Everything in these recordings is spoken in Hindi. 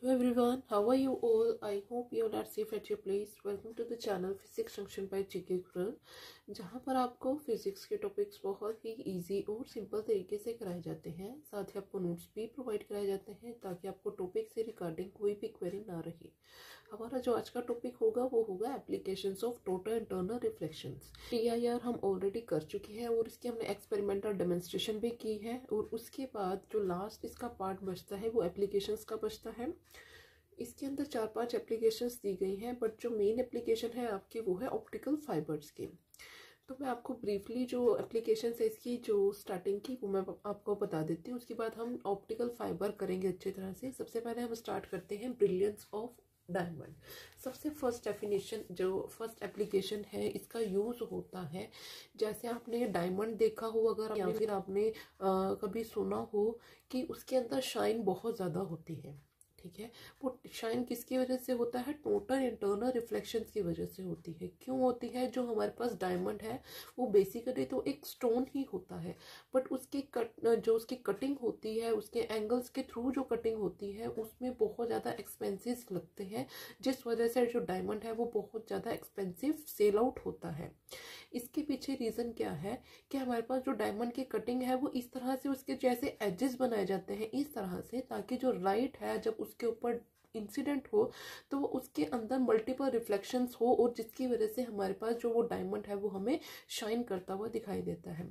hello everyone how are you all i hope you all are safe at your place welcome to the channel physics junction by jk जहां पर आपको फिजिक्स के टॉपिक्स बहुत ही इजी और सिंपल तरीके से कराए जाते हैं साथ ही आपको नोट्स भी प्रोवाइड कराए जाते हैं ताकि आपको टॉपिक से रिगार्डिंग कोई भी क्वेरी ना रहे हमारा जो आज का टॉपिक होगा वो होगा application of total internal reflection T I R हम ऑलरेडी कर चुके हैं और इसकी हमने एक्सपेरिमेंटल डेमोन्स्ट्रेशन भी की है और उसके बाद जो लास्ट इसका पार्ट बचता है वो एप्लीकेशन का बचता है इसके अंदर चार पांच एप्लीकेशंस दी गई हैं बट जो मेन एप्लीकेशन है आपकी वो है ऑप्टिकल फाइबर्स की तो मैं आपको ब्रीफली जो एप्लीकेशन है इसकी जो स्टार्टिंग की वो मैं आपको बता देती हूँ उसके बाद हम ऑप्टिकल फाइबर करेंगे अच्छी तरह से सबसे पहले हम स्टार्ट करते हैं ब्रिलियंस ऑफ डायमंड सबसे फर्स्ट डेफिनेशन जो फर्स्ट एप्लीकेशन है इसका यूज़ होता है जैसे आपने डायमंड देखा हो अगर या फिर आपने आ, कभी सुना हो कि उसके अंदर शाइन बहुत ज़्यादा होती है ठीक है वो शाइन किसकी वजह से होता है टोटल इंटरनल रिफ्लेक्शन की वजह से होती है क्यों होती है जो हमारे पास डायमंड है वो बेसिकली तो एक स्टोन ही होता है बट उसकी कट जो उसकी कटिंग होती है उसके एंगल्स के थ्रू जो कटिंग होती है उसमें बहुत ज़्यादा एक्सपेंसिस लगते हैं जिस वजह से जो डायमंड है वो बहुत ज़्यादा एक्सपेंसिव सेल आउट होता है इसके पीछे रीज़न क्या है कि हमारे पास जो डायमंड की कटिंग है वो इस तरह से उसके जैसे एजेस बनाए जाते हैं इस तरह से ताकि जो लाइट है जब उस उसके ऊपर इंसिडेंट हो तो वो उसके अंदर मल्टीपल रिफ्लेक्शंस हो और जिसकी वजह से हमारे पास जो वो डायमंड है वो हमें शाइन करता हुआ दिखाई देता है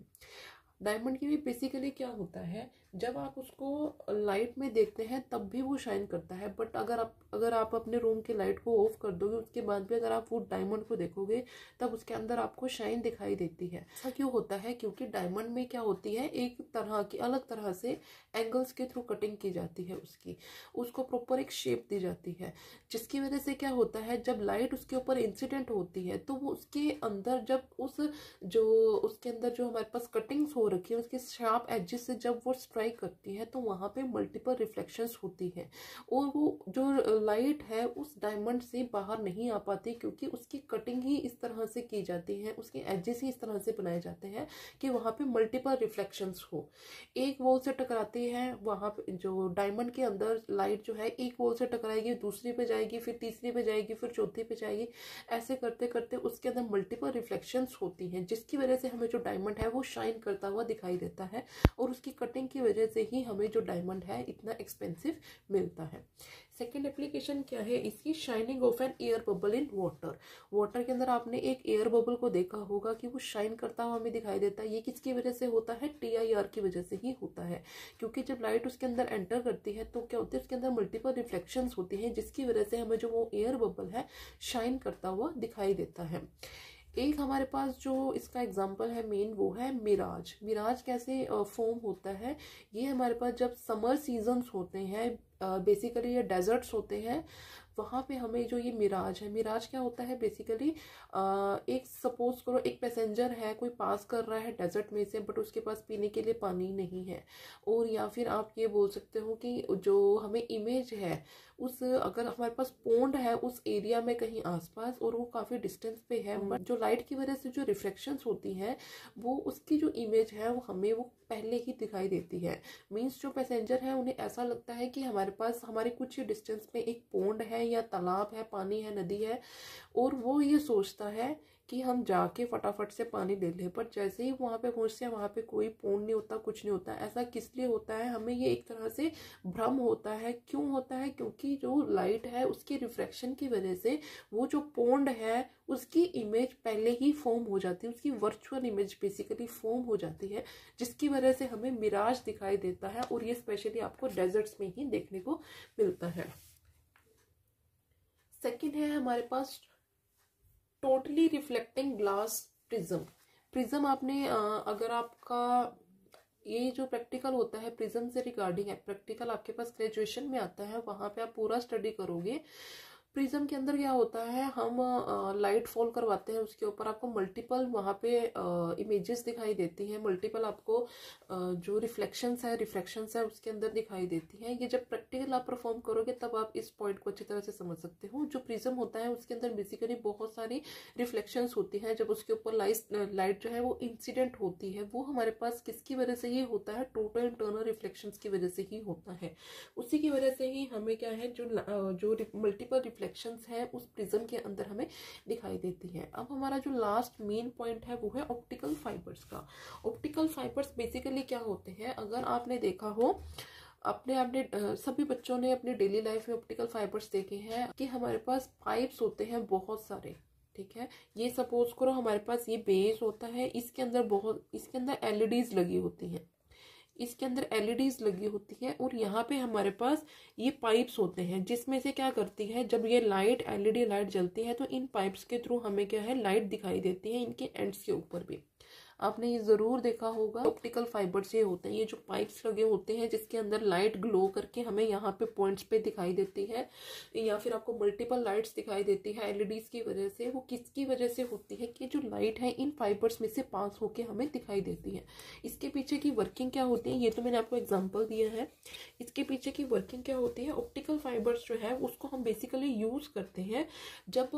डायमंड की भी बेसिकली क्या होता है जब आप उसको लाइट में देखते हैं तब भी वो शाइन करता है बट अगर आप अगर आप अपने रूम की लाइट को ऑफ कर दोगे उसके बाद भी अगर आप वो डायमंड को देखोगे तब उसके अंदर आपको शाइन दिखाई देती है ऐसा क्यों होता है क्योंकि डायमंड में क्या होती है एक तरह की अलग तरह से एंगल्स के थ्रू कटिंग की जाती है उसकी उसको प्रॉपर एक शेप दी जाती है जिसकी वजह से क्या होता है जब लाइट उसके ऊपर इंसिडेंट होती है तो वो उसके अंदर जब उस जो उसके अंदर जो हमारे पास कटिंग्स हो रखी है उसके शार्प एजेस से जब वो ट्राई करती है तो वहाँ पे मल्टीपल रिफ्लेक्शंस होती हैं और वो जो लाइट है उस डायमंड से बाहर नहीं आ पाती क्योंकि उसकी कटिंग ही इस तरह से की जाती है उसके एजेस ही इस तरह से बनाए जाते हैं कि वहाँ पे मल्टीपल रिफ्लेक्शंस हो एक वॉल से टकराती है वहाँ पर जो डायमंड के अंदर लाइट जो है एक वॉल से टकराएगी दूसरी पे जाएगी फिर तीसरी पे जाएगी फिर चौथी पे जाएगी ऐसे करते करते उसके अंदर मल्टीपल रिफ्लेक्शंस होती हैं जिसकी वजह से हमें जो डायमंड है वो शाइन करता हुआ दिखाई देता है और उसकी कटिंग की वजह से ही हमें जो डायमंड है इतना एक्सपेंसिव मिलता है सेकेंड एप्लीकेशन क्या है इसकी shining of an air bubble in water water के अंदर आपने एक एयर बबल को देखा होगा कि वो शाइन करता हुआ हमें दिखाई देता है ये किसकी वजह से होता है टी आई आर की वजह से ही होता है क्योंकि जब लाइट उसके अंदर एंटर करती है तो क्या होता है उसके अंदर मल्टीपल रिफ्लेक्शन होती हैं जिसकी वजह से हमें जो वो एयर बबल है शाइन करता हुआ दिखाई देता है एक हमारे पास जो इसका एग्जांपल है मेन वो है मिराज मिराज कैसे फॉर्म होता है ये हमारे पास जब समर सीजन्स होते हैं बेसिकली ये डेजर्ट्स होते हैं वहाँ पे हमें जो ये मिराज है मिराज क्या होता है बेसिकली एक सपोज करो एक पैसेंजर है कोई पास कर रहा है डेजर्ट में से बट उसके पास पीने के लिए पानी नहीं है और या फिर आप ये बोल सकते हो कि जो हमें इमेज है उस अगर हमारे पास पोंड है उस एरिया में कहीं आसपास और वो काफ़ी डिस्टेंस पे है बट हम्म। जो लाइट की वजह से जो रिफ्लेक्शंस होती हैं वो उसकी जो इमेज है वो हमें वो पहले ही दिखाई देती है मीन्स जो पैसेंजर है उन्हें ऐसा लगता है कि हमारे पास हमारे कुछ डिस्टेंस में एक पोंड है है या तालाब है पानी है नदी है और वो ये सोचता है कि हम जाके फटाफट से पानी ले लें पर जैसे ही वहाँ पे पहुँचते हैं वहाँ पे कोई पूर्ण नहीं होता कुछ नहीं होता ऐसा किस लिए होता है हमें ये एक तरह से भ्रम होता है क्यों होता है क्योंकि जो लाइट है उसके रिफ्रैक्शन की वजह से वो जो पोंड है उसकी इमेज पहले ही फॉर्म हो जाती है उसकी वर्चुअल इमेज बेसिकली फॉर्म हो जाती है जिसकी वजह से हमें मिराज दिखाई देता है और ये स्पेशली आपको डेजर्ट्स में ही देखने को मिलता है सेकेंड है हमारे पास totally reflecting glass prism prism आपने अगर आपका ये जो प्रैक्टिकल होता है प्रिज्म से रिगार्डिंग है प्रैक्टिकल आपके पास ग्रेजुएशन में आता है वहाँ पे आप पूरा स्टडी करोगे प्रिज्म के अंदर क्या होता है हम लाइट फॉल करवाते हैं उसके ऊपर आपको मल्टीपल वहाँ पे इमेजेस दिखाई देती हैं मल्टीपल आपको जो रिफ्लेक्शंस है रिफ्लेक्शंस है उसके अंदर दिखाई देती हैं ये जब प्रैक्टिकल आप परफॉर्म करोगे तब आप इस पॉइंट को अच्छी तरह से समझ सकते हो जो प्रिज्म होता है उसके अंदर बेसिकली बहुत सारी रिफ्लेक्शंस होती हैं जब उसके ऊपर लाइट लाइट जो है वो इंसिडेंट होती है वो हमारे पास किसकी वजह से ही होता है टोटल इंटरनल रिफ्लेक्शंस की वजह से ही होता है उसी की वजह से ही हमें क्या है जो जो मल्टीपल रिफ्लेक्शन है उस प्रिज्म के अंदर हमें दिखाई देती है अब हमारा जो लास्ट मेन पॉइंट है वो है ऑप्टिकल फाइबर्स का ऑप्टिकल फाइबर्स बेसिकली क्या होते हैं अगर आपने देखा हो अपने आपने सभी बच्चों ने अपने डेली लाइफ में ऑप्टिकल फाइबर्स देखे हैं कि हमारे पास पाइप्स होते हैं बहुत सारे ठीक है ये सपोज करो हमारे पास ये बेस होता है इसके अंदर बहुत इसके अंदर एलईडीज लगी होती हैं इसके अंदर एलईडीज e लगी होती है और यहाँ पे हमारे पास ये पाइप्स होते हैं जिसमें से क्या करती है जब ये लाइट एलईडी लाइट जलती है तो इन पाइप्स के थ्रू हमें क्या है लाइट दिखाई देती है इनके एंड्स के ऊपर भी आपने ये ज़रूर देखा होगा ऑप्टिकल फाइबर से होते हैं ये जो पाइप्स लगे होते हैं जिसके अंदर लाइट ग्लो करके हमें यहाँ पे पॉइंट्स पे दिखाई देती है या फिर आपको मल्टीपल लाइट्स दिखाई देती है एलईडीज़ की वजह से वो किसकी वजह से होती है कि जो लाइट है इन फाइबर्स में से पास होकर हमें दिखाई देती है इसके पीछे की वर्किंग क्या होती है ये तो मैंने आपको एग्जाम्पल दिया है इसके पीछे की वर्किंग क्या होती है ऑप्टिकल फाइबर्स जो है उसको हम बेसिकली यूज़ करते हैं जब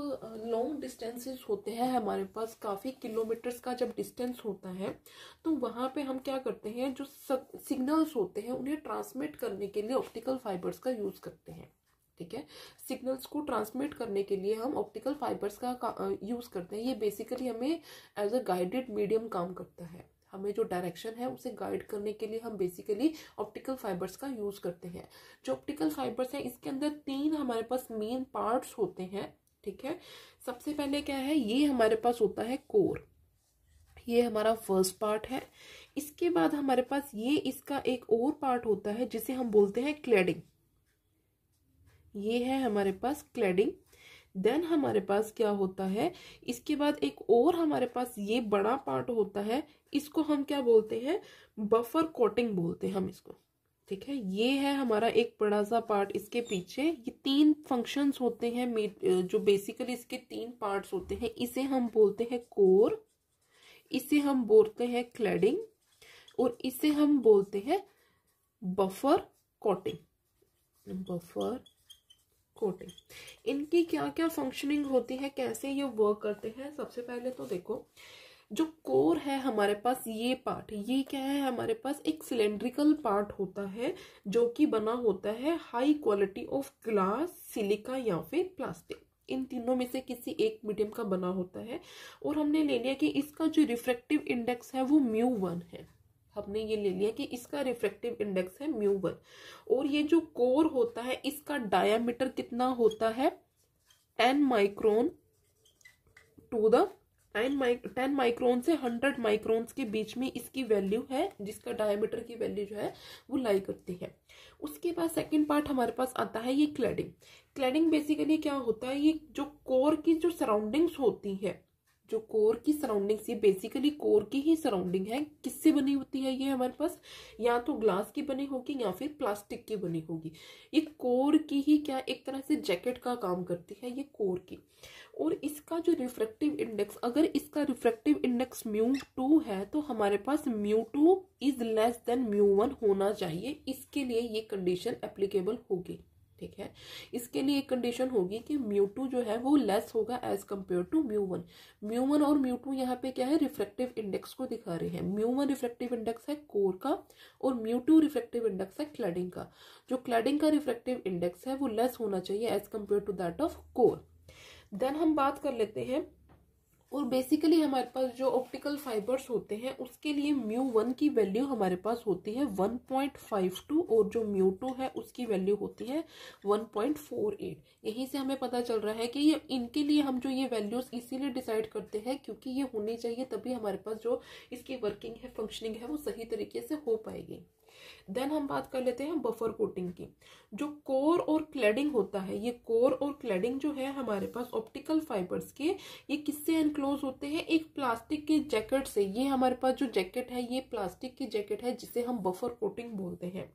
लॉन्ग डिस्टेंसेस होते हैं हमारे पास काफ़ी किलोमीटर्स का जब डिस्टेंस हो होता है तो वहाँ पे हम क्या करते हैं जो सिग्नल्स होते हैं उन्हें ट्रांसमिट करने के लिए ऑप्टिकल फाइबर्स का यूज़ करते हैं ठीक है सिग्नल्स को ट्रांसमिट करने के लिए हम ऑप्टिकल फाइबर्स का, यूज़ करते हैं ये बेसिकली हमें एज अ गाइडेड मीडियम काम करता है हमें जो डायरेक्शन है उसे गाइड करने के लिए हम बेसिकली ऑप्टिकल फाइबर्स का यूज़ करते हैं जो ऑप्टिकल फाइबर्स हैं इसके अंदर तीन हमारे पास मेन पार्ट्स होते हैं ठीक है सबसे पहले क्या है ये हमारे पास होता है कोर ये हमारा फर्स्ट पार्ट है इसके बाद हमारे पास ये इसका एक और पार्ट होता है जिसे हम बोलते हैं क्लेडिंग ये है हमारे पास क्लेडिंग देन हमारे पास क्या होता है इसके बाद एक और हमारे पास ये बड़ा पार्ट होता है इसको हम क्या बोलते हैं बफर कोटिंग बोलते हैं हम इसको ठीक है ये है हमारा एक बड़ा सा पार्ट इसके पीछे ये तीन फंक्शंस होते हैं जो बेसिकली इसके तीन पार्ट्स होते हैं इसे हम बोलते हैं कोर इसे हम बोलते हैं क्लैडिंग और इसे हम बोलते हैं बफर कोटिंग बफर कोटिंग इनकी क्या क्या फंक्शनिंग होती है कैसे ये वर्क करते हैं सबसे पहले तो देखो जो कोर है हमारे पास ये पार्ट ये क्या है हमारे पास एक सिलेंड्रिकल पार्ट होता है जो कि बना होता है high quality of glass silica या फिर प्लास्टिक इन तीनों में से किसी एक मीडियम का बना होता है और हमने ले लिया कि इसका जो रिफ्रेक्टिव इंडेक्स है वो म्यू वन है हमने ये ले लिया कि इसका रिफ्रेक्टिव इंडेक्स है म्यू वन और ये जो कोर होता है इसका डायामीटर कितना होता है ten micron to the ten mic ten micron से हंड्रेड माइक्रोन्स के बीच में इसकी वैल्यू है जिसका डायमीटर की वैल्यू जो है वो लाई करती है उसके बाद सेकंड पार्ट हमारे पास आता है ये क्लैडिंग क्लैडिंग बेसिकली क्या होता है ये जो कोर की जो सराउंडिंग्स होती है जो कोर की सराउंडिंग्स ये बेसिकली कोर की ही सराउंडिंग है किससे बनी होती है ये हमारे पास या तो ग्लास की बनी होगी या फिर प्लास्टिक की बनी होगी ये कोर की ही क्या एक तरह से जैकेट का काम करती है ये कोर की और इसका जो रिफ्रेक्टिव इंडेक्स अगर इसका रिफ्रेक्टिव इंडेक्स म्यू टू है तो हमारे पास mu two is less than mu one होना चाहिए इसके लिए ये कंडीशन एप्लीकेबल होगी ठीक है इसके लिए एक कंडीशन होगी कि म्यू टू जो है वो लेस होगा as compared to mu one mu one और म्यू टू यहाँ पे क्या है रिफ्लेक्टिव इंडेक्स को दिखा रहे हैं म्यू वन रिफ्लेक्टिव इंडेक्स है कोर का और म्यू टू रिफ्लेक्टिव इंडेक्स है क्लडिंग का जो क्लडिंग का रिफ्लेक्टिव इंडेक्स है वो लेस होना चाहिए as compared to that of core then हम बात कर लेते हैं और बेसिकली हमारे पास जो ऑप्टिकल फाइबर्स होते हैं उसके लिए म्यू वन की वैल्यू हमारे पास होती है वन पॉइंट फाइव टू और जो म्यू टू है उसकी वैल्यू होती है वन पॉइंट फोर एट यहीं से हमें पता चल रहा है कि ये इनके लिए हम जो ये वैल्यूज इसीलिए डिसाइड करते हैं क्योंकि ये होनी चाहिए तभी हमारे पास जो इसकी वर्किंग है फंक्शनिंग है वो सही तरीके से हो पाएगी देन हम बात कर लेते हैं बफर कोटिंग की जो कोर और क्लैडिंग होता है ये कोर और क्लेडिंग जो है हमारे पास ऑप्टिकल फाइबर्स के ये किससे एनक्लोज होते हैं एक प्लास्टिक के जैकेट से ये हमारे पास जो जैकेट है ये प्लास्टिक की जैकेट है जिसे हम बफर कोटिंग बोलते हैं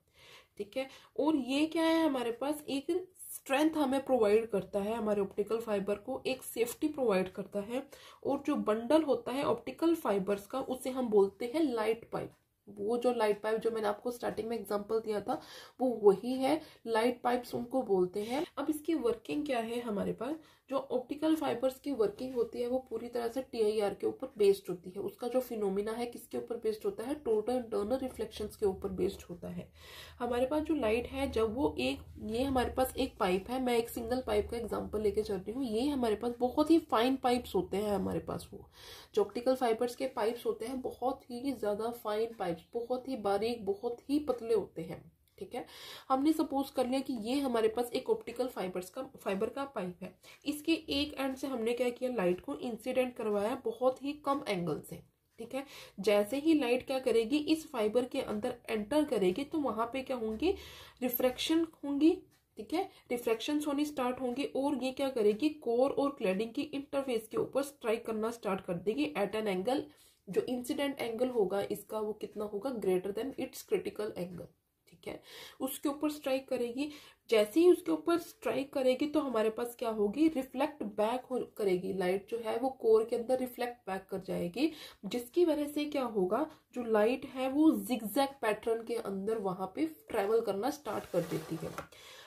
ठीक है और ये क्या है हमारे पास एक स्ट्रेंथ हमें प्रोवाइड करता है हमारे ऑप्टिकल फाइबर को एक सेफ्टी प्रोवाइड करता है और जो बंडल होता है ऑप्टिकल फाइबर्स का उसे हम बोलते हैं लाइट पाइप वो जो लाइट पाइप जो मैंने आपको स्टार्टिंग में एग्जांपल दिया था वो वही है लाइट पाइप्स उनको बोलते हैं अब इसकी वर्किंग क्या है हमारे पास जो ऑप्टिकल फाइबर्स की वर्किंग होती है वो पूरी तरह से टीआईआर के ऊपर बेस्ड होती है उसका जो फिनोमिना है किसके ऊपर बेस्ड होता है टोटल इंटरनल रिफ्लेक्शंस के ऊपर बेस्ड होता है हमारे पास जो लाइट है जब वो एक ये हमारे पास एक पाइप है मैं एक सिंगल पाइप का एग्जाम्पल लेके चल रही हूँ ये हमारे पास बहुत ही फाइन पाइप्स होते हैं हमारे पास वो जो ऑप्टिकल फाइबर्स के पाइप्स होते हैं बहुत ही ज़्यादा फाइन पाइप्स बहुत ही बारीक बहुत ही पतले होते हैं ठीक है हमने सपोज कर लिया कि ये हमारे पास एक ऑप्टिकल फाइबर्स का फाइबर का पाइप है इसके एक एंड से हमने क्या किया लाइट को इंसिडेंट करवाया बहुत ही कम एंगल से ठीक है जैसे ही लाइट क्या करेगी इस फाइबर के अंदर एंटर करेगी तो वहां पे क्या होंगी रिफ्रैक्शन होंगी ठीक है रिफ्रैक्शन होनी स्टार्ट होंगी और ये क्या करेगी कोर और क्लेडिंग की इंटरफेस के ऊपर स्ट्राइक करना स्टार्ट कर देगी एट एन एंगल जो इंसिडेंट एंगल होगा इसका वो कितना होगा greater than its critical angle है उसके ऊपर स्ट्राइक करेगी जैसे ही उसके ऊपर स्ट्राइक करेगी तो हमारे पास क्या होगी रिफ्लेक्ट बैक हो करेगी लाइट जो है वो कोर के अंदर रिफ्लेक्ट बैक कर जाएगी जिसकी वजह से क्या होगा जो लाइट है वो जिगजैग पैटर्न के अंदर वहाँ पे ट्रैवल करना स्टार्ट कर देती है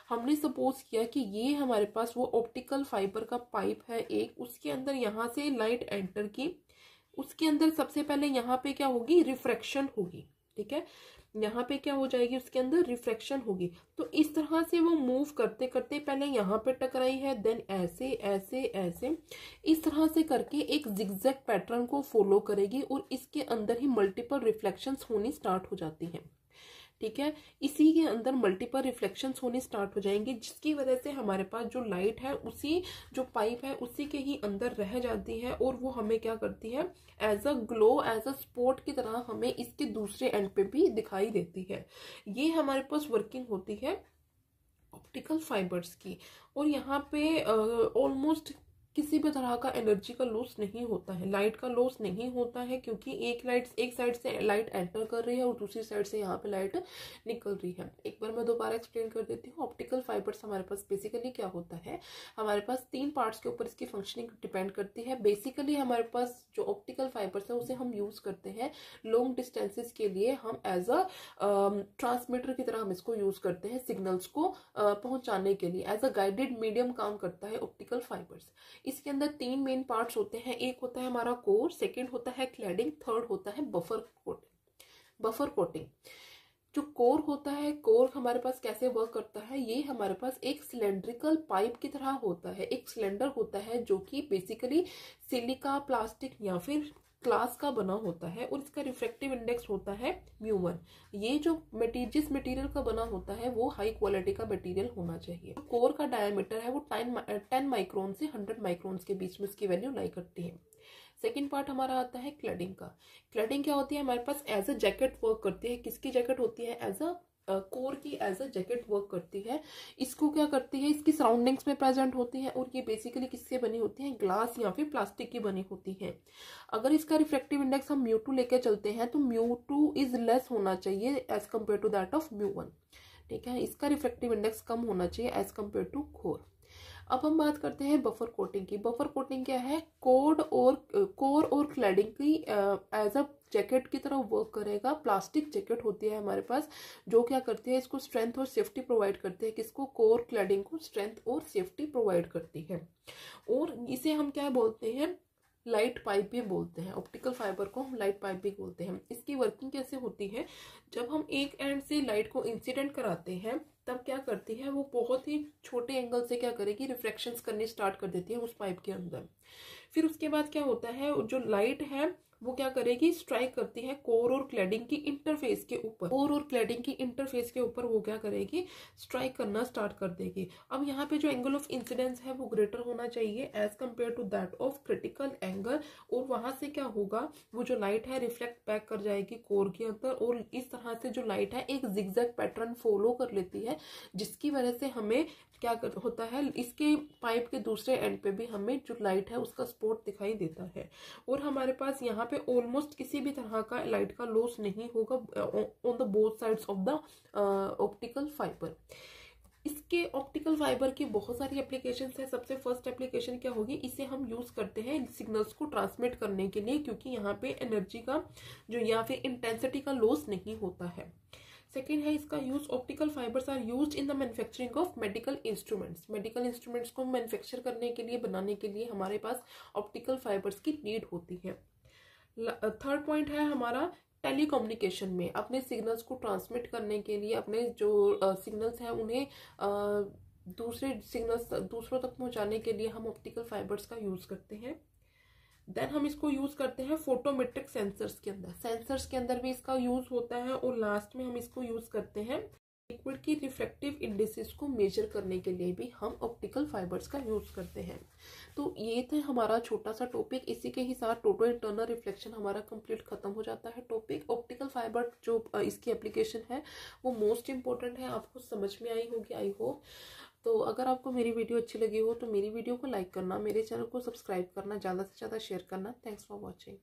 हमने सपोज किया कि ये हमारे पास वो ऑप्टिकल फाइबर का पाइप है एक उसके अंदर यहाँ से लाइट एंटर की उसके अंदर सबसे पहले यहाँ पे क्या होगी रिफ्रैक्शन होगी ठीक है यहाँ पे क्या हो जाएगी उसके अंदर रिफ्रैक्शन होगी तो इस तरह से वो मूव करते करते पहले यहाँ पे टकराई है देन ऐसे ऐसे ऐसे इस तरह से करके एक जिग्जैक्ट पैटर्न को फॉलो करेगी और इसके अंदर ही मल्टीपल रिफ्लेक्शंस होनी स्टार्ट हो जाती हैं ठीक है इसी के अंदर मल्टीपल रिफ्लेक्शन होने स्टार्ट हो जाएंगे जिसकी वजह से हमारे पास जो लाइट है उसी जो पाइप है उसी के ही अंदर रह जाती है और वो हमें क्या करती है as a glow as a sport की तरह हमें इसके दूसरे एंड पे भी दिखाई देती है ये हमारे पास वर्किंग होती है ऑप्टिकल फाइबर्स की और यहाँ पे ऑलमोस्ट तरह का एनर्जी का लॉस नहीं होता है लाइट का लॉस नहीं होता है क्योंकि एक लाइट एक साइड से लाइट एंटर कर रही है और दूसरी साइड से यहाँ पे लाइट निकल रही है एक बार मैं दोबारा एक्सप्लेन कर देती हूँ ऑप्टिकल फाइबर्स हमारे पास बेसिकली क्या होता है हमारे पास तीन पार्ट्स के ऊपर इसकी फंक्शनिंग डिपेंड करती है बेसिकली हमारे पास जो ऑप्टिकल फाइबर्स है उसे हम यूज़ करते हैं लॉन्ग डिस्टेंसेज के लिए हम एज अ ट्रांसमीटर की तरह हम इसको यूज़ करते हैं सिग्नल्स को uh, पहुंचाने के लिए एज अ गाइडेड मीडियम काम करता है ऑप्टिकल फाइबर्स इसके अंदर तीन मेन पार्ट्स होते हैं एक होता है हमारा कोर सेकंड होता है क्लैडिंग थर्ड होता है बफर कोटिंग बफर कोटिंग जो कोर होता है कोर हमारे पास कैसे वर्क करता है ये हमारे पास एक सिलेंड्रिकल पाइप की तरह होता है एक सिलेंडर होता है जो कि बेसिकली सिलिका प्लास्टिक या फिर क्लास का बना होता है और इसका रिफ्रेक्टिव इंडेक्स होता है म्यू ये जो मटीरियल जिस मटेरियल का बना होता है वो हाई क्वालिटी का मटेरियल होना चाहिए कोर का डायमीटर है वो टेन टेन माइक्रोन से हंड्रेड माइक्रोन्स के बीच में इसकी वैल्यू लाई करती है सेकेंड पार्ट हमारा आता है क्लडिंग का क्लडिंग क्या होती है हमारे पास एज अ जैकेट वर्क करती है किसकी जैकेट होती है एज अ कोर की एज अ जैकेट वर्क करती है इसको क्या करती है इसकी सराउंडिंग्स में प्रेजेंट होती है और ये बेसिकली किससे बनी होती है ग्लास या फिर प्लास्टिक की बनी होती है अगर इसका रिफ्लेक्टिव इंडेक्स हम म्यू टू लेकर चलते हैं तो म्यू टू इज लेस होना चाहिए as compared to that of mu one ठीक है इसका रिफ्लेक्टिव इंडेक्स कम होना चाहिए एज कम्पेयर टू खोर अब हम बात करते हैं बफर कोटिंग की बफर कोटिंग क्या है कोड और कोर और क्लैडिंग की एज अ जैकेट की तरह वर्क करेगा प्लास्टिक जैकेट होती है हमारे पास जो क्या करती है इसको स्ट्रेंथ और सेफ्टी प्रोवाइड करती है किसको कोर क्लैडिंग को स्ट्रेंथ और सेफ्टी प्रोवाइड करती है और इसे हम क्या बोलते हैं लाइट पाइप भी बोलते हैं ऑप्टिकल फाइबर को हम लाइट पाइप भी बोलते हैं इसकी वर्किंग कैसे होती है जब हम एक एंड से लाइट को इंसिडेंट कराते हैं तब क्या करती है वो बहुत ही छोटे एंगल से क्या करेगी रिफ्रैक्शन करने स्टार्ट कर देती है उस पाइप के अंदर फिर उसके बाद क्या होता है जो लाइट है वो क्या करेगी स्ट्राइक करती है कोर और क्लैडिंग की इंटरफेस के ऊपर कोर और क्लैडिंग की इंटरफेस के ऊपर वो क्या करेगी स्ट्राइक करना स्टार्ट कर देगी अब यहाँ पे जो एंगल ऑफ इंसिडेंस है वो ग्रेटर होना चाहिए as compared to that of critical angle और वहां से क्या होगा वो जो लाइट है रिफ्लेक्ट बैक कर जाएगी कोर के अंदर और इस तरह से जो लाइट है एक जिग्जैग पैटर्न फॉलो कर लेती है जिसकी वजह से हमें क्या होता है इसके पाइप के दूसरे एंड पे भी हमें जो लाइट है उसका स्पोर्ट दिखाई देता है और हमारे पास यहाँ पे ऑलमोस्ट किसी भी तरह का लाइट का लॉस नहीं होगा on the both sides of the optical fibre इसके ऑप्टिकल फाइबर की बहुत सारी एप्लीकेशन है सबसे फर्स्ट एप्लीकेशन क्या होगी इसे हम यूज़ करते हैं सिग्नल्स को ट्रांसमिट करने के लिए क्योंकि यहाँ पे एनर्जी का जो या फिर इंटेंसिटी का लॉस नहीं होता है सेकेंड है इसका use optical fibres are used in the manufacturing of medical instruments medical instruments को मैन्युफैक्चर करने के लिए बनाने के लिए हमारे पास ऑप्टिकल फाइबर्स की नीड होती है थर्ड पॉइंट है हमारा टेलीकम्युनिकेशन में अपने सिग्नल्स को ट्रांसमिट करने के लिए अपने जो सिग्नल्स uh, हैं उन्हें uh, दूसरे सिग्नल्स दूसरों तक पहुंचाने के लिए हम ऑप्टिकल फाइबर्स का यूज़ करते हैं देन हम इसको यूज करते हैं फोटोमेट्रिक सेंसर्स के अंदर सेंसर्स के अंदर भी इसका यूज होता है और लास्ट में हम इसको यूज करते हैं लिक्विड की रिफ्लेक्टिव इंडेसिस को मेजर करने के लिए भी हम ऑप्टिकल फाइबर्स का यूज़ करते हैं तो ये था हमारा छोटा सा टॉपिक इसी के ही साथ टोटल इंटरनल रिफ्लेक्शन हमारा कंप्लीट खत्म हो जाता है टॉपिक ऑप्टिकल फाइबर जो इसकी एप्लीकेशन है वो मोस्ट इंपॉर्टेंट है आपको समझ में आई होगी आई होप तो अगर आपको मेरी वीडियो अच्छी लगी हो तो मेरी वीडियो को लाइक करना मेरे चैनल को सब्सक्राइब करना ज़्यादा से ज़्यादा शेयर करना थैंक्स फॉर वॉचिंग